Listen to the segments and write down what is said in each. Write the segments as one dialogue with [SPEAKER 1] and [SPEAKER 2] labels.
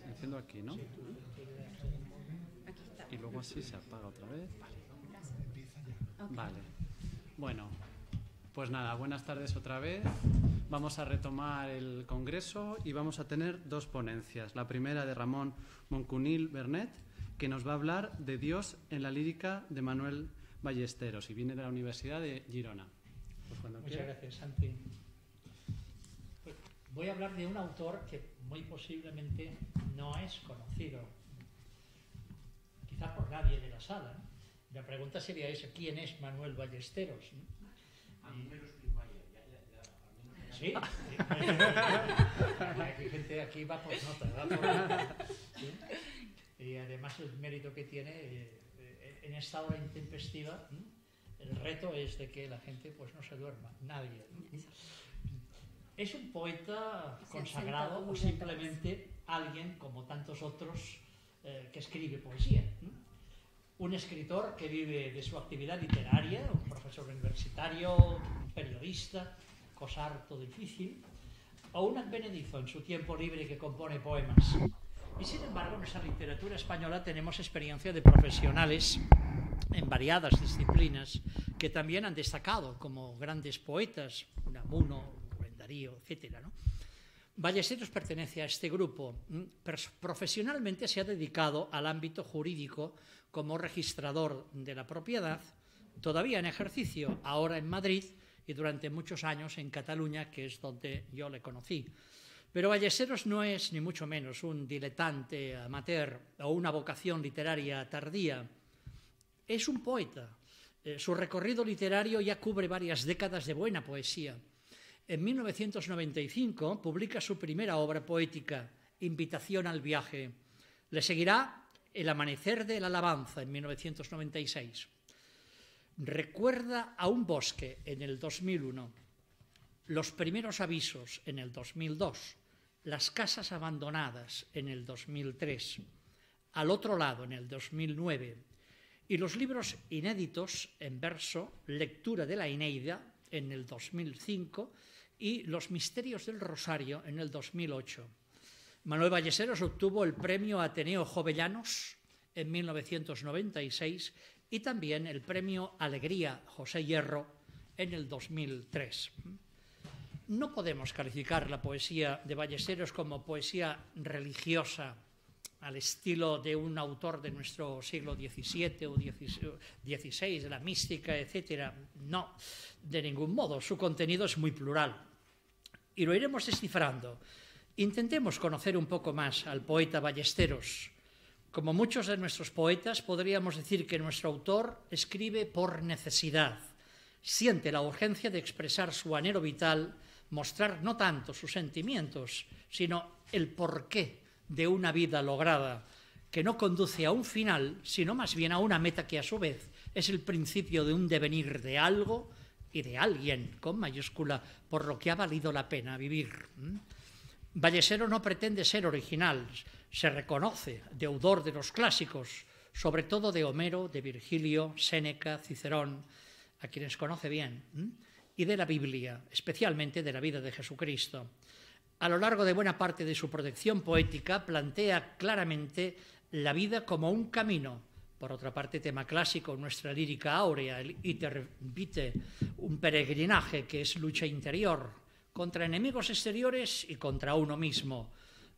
[SPEAKER 1] enciendo aquí, ¿no? Y luego así se apaga otra vez. Vale. Bueno, pues nada, buenas tardes otra vez. Vamos a retomar el congreso y vamos a tener dos ponencias. La primera de Ramón Moncunil Bernet, que nos va a hablar de Dios en la lírica de Manuel Ballesteros y viene de la Universidad de Girona. Pues Muchas gracias, Santi. Pues voy a hablar de un autor que muy posiblemente no es conocido, quizá por nadie de la sala. La pregunta sería esa, ¿quién es Manuel Ballesteros? Sí, la gente aquí va por nota, Y además el mérito que tiene eh, eh, en esta hora intempestiva, el reto es de que la gente pues no se duerma, nadie. ¿Es un poeta consagrado o simplemente alguien como tantos otros eh, que escribe poesía. Un escritor que vive de su actividad literaria, un profesor universitario, un periodista, cosa harto difícil, o un advenedizo en su tiempo libre que compone poemas. Y sin embargo, en nuestra literatura española tenemos experiencia de profesionales en variadas disciplinas que también han destacado como grandes poetas, Unamuno, Darío, etcétera, ¿no? Ballesteros pertenece a este grupo. Mm, profesionalmente se ha dedicado al ámbito jurídico como registrador de la propiedad, todavía en ejercicio, ahora en Madrid y durante muchos años en Cataluña, que es donde yo le conocí. Pero Ballesteros no es ni mucho menos un diletante amateur o una vocación literaria tardía. Es un poeta. Eh, su recorrido literario ya cubre varias décadas de buena poesía en 1995 publica su primera obra poética, Invitación al viaje. Le seguirá El amanecer de la alabanza en 1996. Recuerda a un bosque en el 2001, Los primeros avisos en el 2002, Las casas abandonadas en el 2003, Al otro lado en el 2009 y los libros inéditos en verso, Lectura de la Ineida, en el 2005 y Los Misterios del Rosario en el 2008. Manuel Ballesteros obtuvo el premio Ateneo Jovellanos en 1996 y también el premio Alegría José Hierro en el 2003. No podemos calificar la poesía de Ballesteros como poesía religiosa al estilo de un autor de nuestro siglo XVII o XVI, de la mística, etc. No, de ningún modo. Su contenido es muy plural y lo iremos descifrando. Intentemos conocer un poco más al poeta Ballesteros. Como muchos de nuestros poetas, podríamos decir que nuestro autor escribe por necesidad. Siente la urgencia de expresar su anhelo vital, mostrar no tanto sus sentimientos, sino el porqué de una vida lograda, que no conduce a un final, sino más bien a una meta que a su vez es el principio de un devenir de algo y de alguien con mayúscula por lo que ha valido la pena vivir. Vallesero no pretende ser original, se reconoce deudor de los clásicos, sobre todo de Homero, de Virgilio, Séneca, Cicerón, a quienes conoce bien, y de la Biblia, especialmente de la vida de Jesucristo. A lo largo de buena parte de su protección poética plantea claramente la vida como un camino por otra parte, tema clásico, nuestra lírica áurea, el iter vite, un peregrinaje que es lucha interior contra enemigos exteriores y contra uno mismo.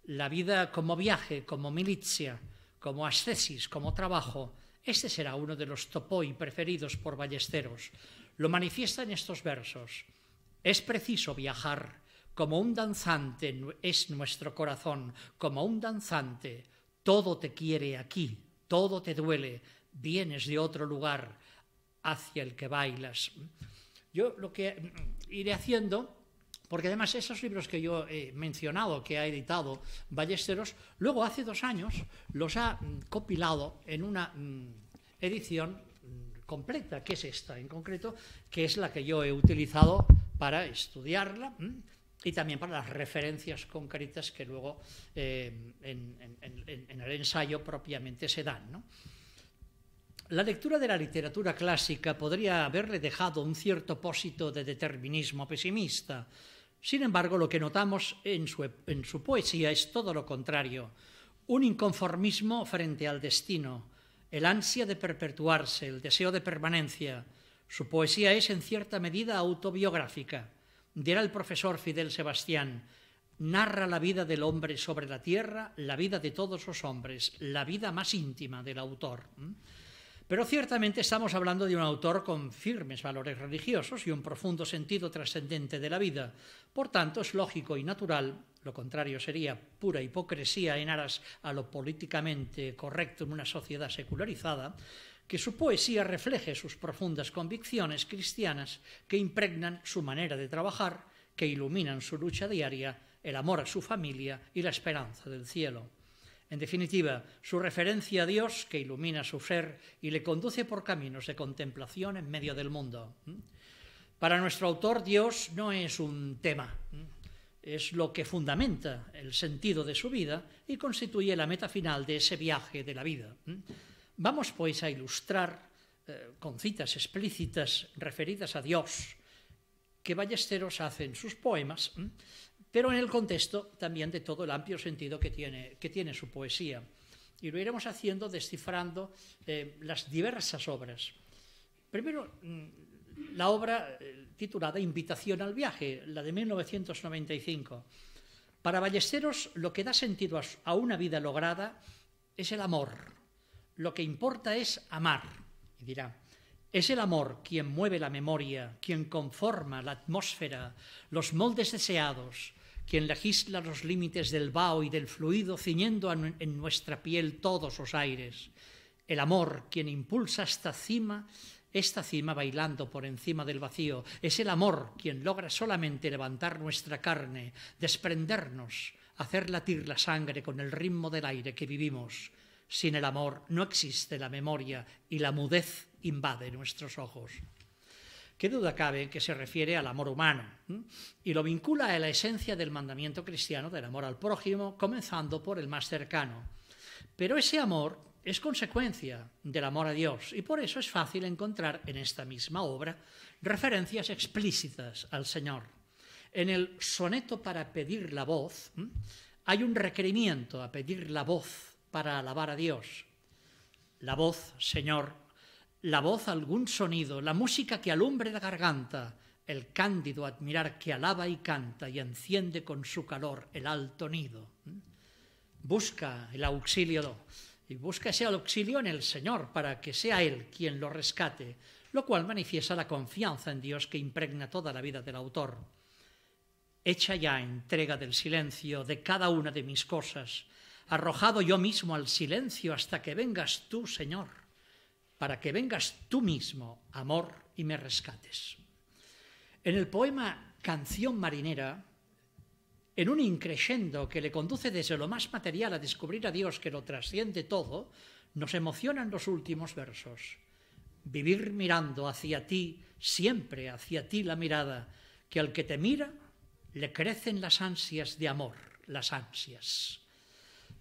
[SPEAKER 1] La vida como viaje, como milicia, como ascesis, como trabajo. Este será uno de los topoi preferidos por Ballesteros. Lo manifiesta en estos versos. Es preciso viajar, como un danzante es nuestro corazón, como un danzante, todo te quiere aquí, todo te duele, vienes de otro lugar hacia el que bailas. Yo lo que mm, iré haciendo, porque además esos libros que yo he mencionado, que ha editado Ballesteros, luego hace dos años los ha mm, copilado en una mm, edición completa, que es esta en concreto, que es la que yo he utilizado para estudiarla y también para las referencias concretas que luego eh, en, ensayo propiamente se dan. ¿no? La lectura de la literatura clásica podría haberle dejado un cierto pósito de determinismo pesimista. Sin embargo, lo que notamos en su, en su poesía es todo lo contrario, un inconformismo frente al destino, el ansia de perpetuarse, el deseo de permanencia. Su poesía es en cierta medida autobiográfica. Dirá el profesor Fidel Sebastián, narra la vida del hombre sobre la tierra, la vida de todos los hombres, la vida más íntima del autor. Pero ciertamente estamos hablando de un autor con firmes valores religiosos y un profundo sentido trascendente de la vida. Por tanto, es lógico y natural, lo contrario sería pura hipocresía en aras a lo políticamente correcto en una sociedad secularizada, que su poesía refleje sus profundas convicciones cristianas que impregnan su manera de trabajar, que iluminan su lucha diaria el amor a su familia y la esperanza del cielo. En definitiva, su referencia a Dios que ilumina su ser y le conduce por caminos de contemplación en medio del mundo. Para nuestro autor, Dios no es un tema, es lo que fundamenta el sentido de su vida y constituye la meta final de ese viaje de la vida. Vamos pues a ilustrar eh, con citas explícitas referidas a Dios que Ballesteros hace en sus poemas pero en el contexto también de todo el amplio sentido que tiene, su poesía. Y lo iremos haciendo descifrando eh, las diversas obras. Primero, mm, la obra eh, titulada Invitación al viaje, la de 1995. Para Ballesteros, lo que da sentido a una vida lograda es el amor. Lo que importa es amar. Y dirá, es el amor quien mueve la memoria, quien conforma la atmósfera, los moldes deseados, quien legisla los límites del vaho y del fluido, ciñendo en nuestra piel todos los aires. El amor, quien impulsa esta cima, esta cima bailando por encima del vacío. Es el amor quien logra solamente levantar nuestra carne, desprendernos, hacer latir la sangre con el ritmo del aire que vivimos. Sin el amor no existe la memoria y la mudez invade nuestros ojos qué duda cabe en que se refiere al amor humano y lo vincula a la esencia del mandamiento cristiano del amor al prójimo, comenzando por el más cercano. Pero ese amor es consecuencia del amor a Dios y por eso es fácil encontrar en esta misma obra referencias explícitas al Señor. En el soneto para pedir la voz hay un requerimiento a pedir la voz para alabar a Dios. La voz, Señor, la voz algún sonido, la música que alumbre la garganta, el cándido admirar que alaba y canta y enciende con su calor el alto nido. ¿Mm? Busca el auxilio y busca ese auxilio en el Señor para que sea Él quien lo rescate, lo cual manifiesta la confianza en Dios que impregna toda la vida del autor. Hecha ya entrega del silencio de cada una de mis cosas, arrojado yo mismo al silencio hasta que vengas tú, Señor para que vengas tú mismo, amor, y me rescates. En el poema Canción Marinera, en un increscendo que le conduce desde lo más material a descubrir a Dios que lo trasciende todo, nos emocionan los últimos versos. Vivir mirando hacia ti, siempre hacia ti la mirada, que al que te mira le crecen las ansias de amor, las ansias.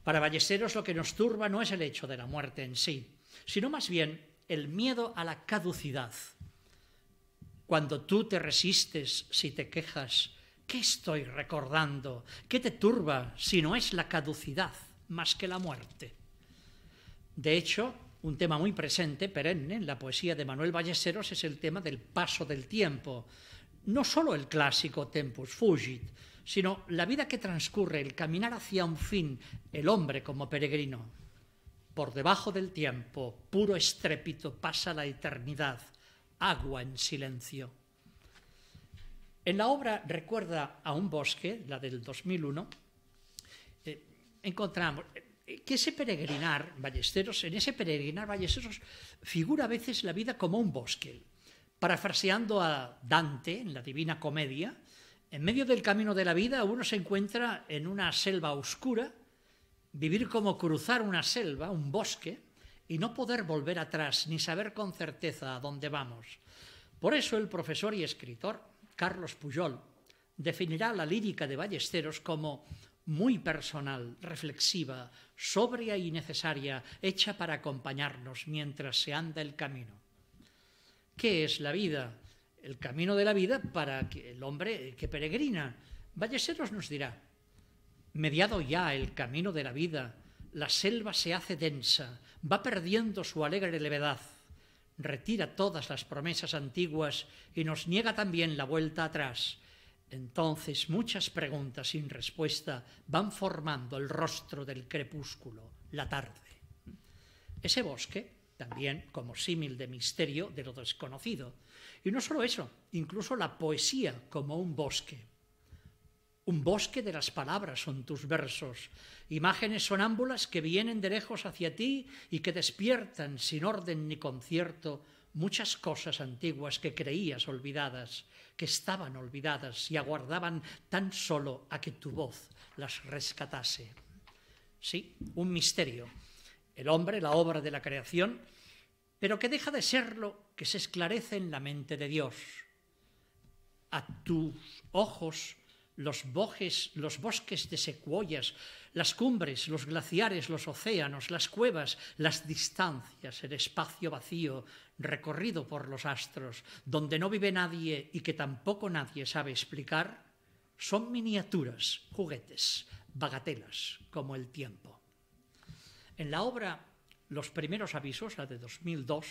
[SPEAKER 1] Para Ballesteros lo que nos turba no es el hecho de la muerte en sí, sino más bien el miedo a la caducidad. Cuando tú te resistes si te quejas, ¿qué estoy recordando? ¿Qué te turba si no es la caducidad más que la muerte? De hecho, un tema muy presente, perenne, en la poesía de Manuel Ballesteros es el tema del paso del tiempo. No solo el clásico tempus fugit, sino la vida que transcurre, el caminar hacia un fin, el hombre como peregrino. Por debajo del tiempo, puro estrépito, pasa la eternidad, agua en silencio. En la obra Recuerda a un bosque, la del 2001, eh, encontramos eh, que ese peregrinar, Ballesteros, en ese peregrinar, Ballesteros figura a veces la vida como un bosque. Parafraseando a Dante en la Divina Comedia, en medio del camino de la vida uno se encuentra en una selva oscura, Vivir como cruzar una selva, un bosque, y no poder volver atrás ni saber con certeza a dónde vamos. Por eso el profesor y escritor Carlos Pujol definirá la lírica de Ballesteros como muy personal, reflexiva, sobria y necesaria, hecha para acompañarnos mientras se anda el camino. ¿Qué es la vida? El camino de la vida para el hombre que peregrina. Ballesteros nos dirá, Mediado ya el camino de la vida, la selva se hace densa, va perdiendo su alegre levedad, retira todas las promesas antiguas y nos niega también la vuelta atrás. Entonces muchas preguntas sin respuesta van formando el rostro del crepúsculo, la tarde. Ese bosque, también como símil de misterio de lo desconocido. Y no solo eso, incluso la poesía como un bosque. Un bosque de las palabras son tus versos, imágenes sonámbulas que vienen de lejos hacia ti y que despiertan sin orden ni concierto muchas cosas antiguas que creías olvidadas, que estaban olvidadas y aguardaban tan solo a que tu voz las rescatase. Sí, un misterio. El hombre, la obra de la creación, pero que deja de serlo, que se esclarece en la mente de Dios. A tus ojos, los, los bosques de secuoyas, las cumbres, los glaciares, los océanos, las cuevas, las distancias, el espacio vacío recorrido por los astros, donde no vive nadie y que tampoco nadie sabe explicar, son miniaturas, juguetes, bagatelas, como el tiempo. En la obra Los primeros avisos, la de 2002,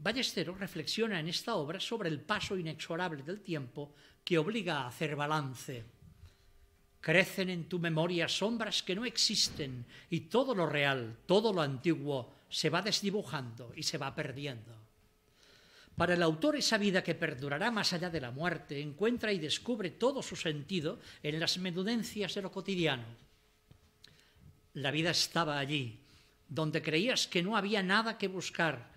[SPEAKER 1] Ballesteros reflexiona en esta obra sobre el paso inexorable del tiempo que obliga a hacer balance. Crecen en tu memoria sombras que no existen y todo lo real, todo lo antiguo, se va desdibujando y se va perdiendo. Para el autor esa vida que perdurará más allá de la muerte encuentra y descubre todo su sentido en las menudencias de lo cotidiano. La vida estaba allí, donde creías que no había nada que buscar,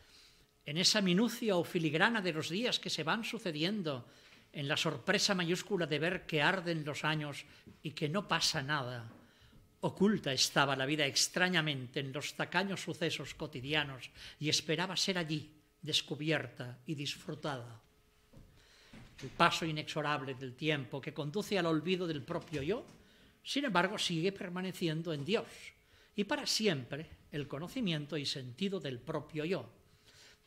[SPEAKER 1] en esa minucia o filigrana de los días que se van sucediendo, en la sorpresa mayúscula de ver que arden los años y que no pasa nada. Oculta estaba la vida extrañamente en los tacaños sucesos cotidianos y esperaba ser allí descubierta y disfrutada. El paso inexorable del tiempo que conduce al olvido del propio yo, sin embargo, sigue permaneciendo en Dios y para siempre el conocimiento y sentido del propio yo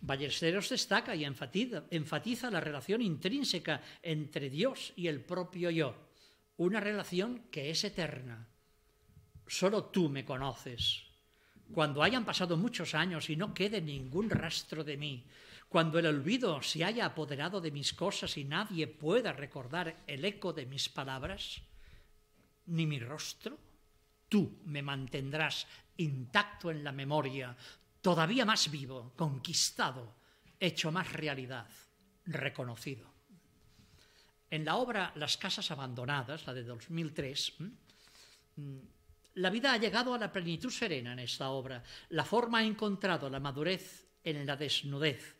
[SPEAKER 1] Ballesteros destaca y enfatiza, la relación intrínseca entre Dios y el propio yo, una relación que es eterna. Solo tú me conoces. Cuando hayan pasado muchos años y no quede ningún rastro de mí, cuando el olvido se haya apoderado de mis cosas y nadie pueda recordar el eco de mis palabras, ni mi rostro, tú me mantendrás intacto en la memoria, todavía más vivo, conquistado, hecho más realidad, reconocido. En la obra Las casas abandonadas, la de 2003, mm, la vida ha llegado a la plenitud serena en esta obra. La forma ha encontrado la madurez en la desnudez.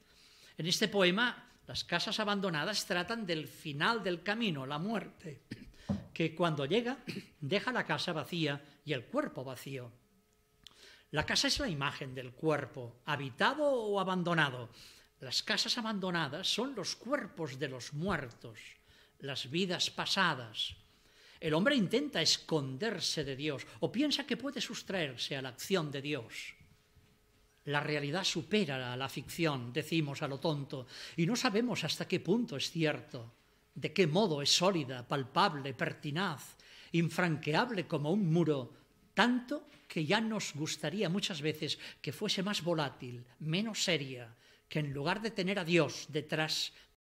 [SPEAKER 1] En este poema, las casas abandonadas tratan del final del camino, la muerte, que cuando llega deja la casa vacía y el cuerpo vacío. La casa es la imagen del cuerpo, habitado o abandonado. Las casas abandonadas son los cuerpos de los muertos, las vidas pasadas. El hombre intenta esconderse de Dios o piensa que puede sustraerse a la acción de Dios. La realidad supera a la ficción, decimos a lo tonto, y no sabemos hasta qué punto es cierto, de qué modo es sólida, palpable, pertinaz, infranqueable como un muro tanto que ya nos gustaría muchas veces que fuese más volátil, menos seria, que en lugar de tener a Dios detrás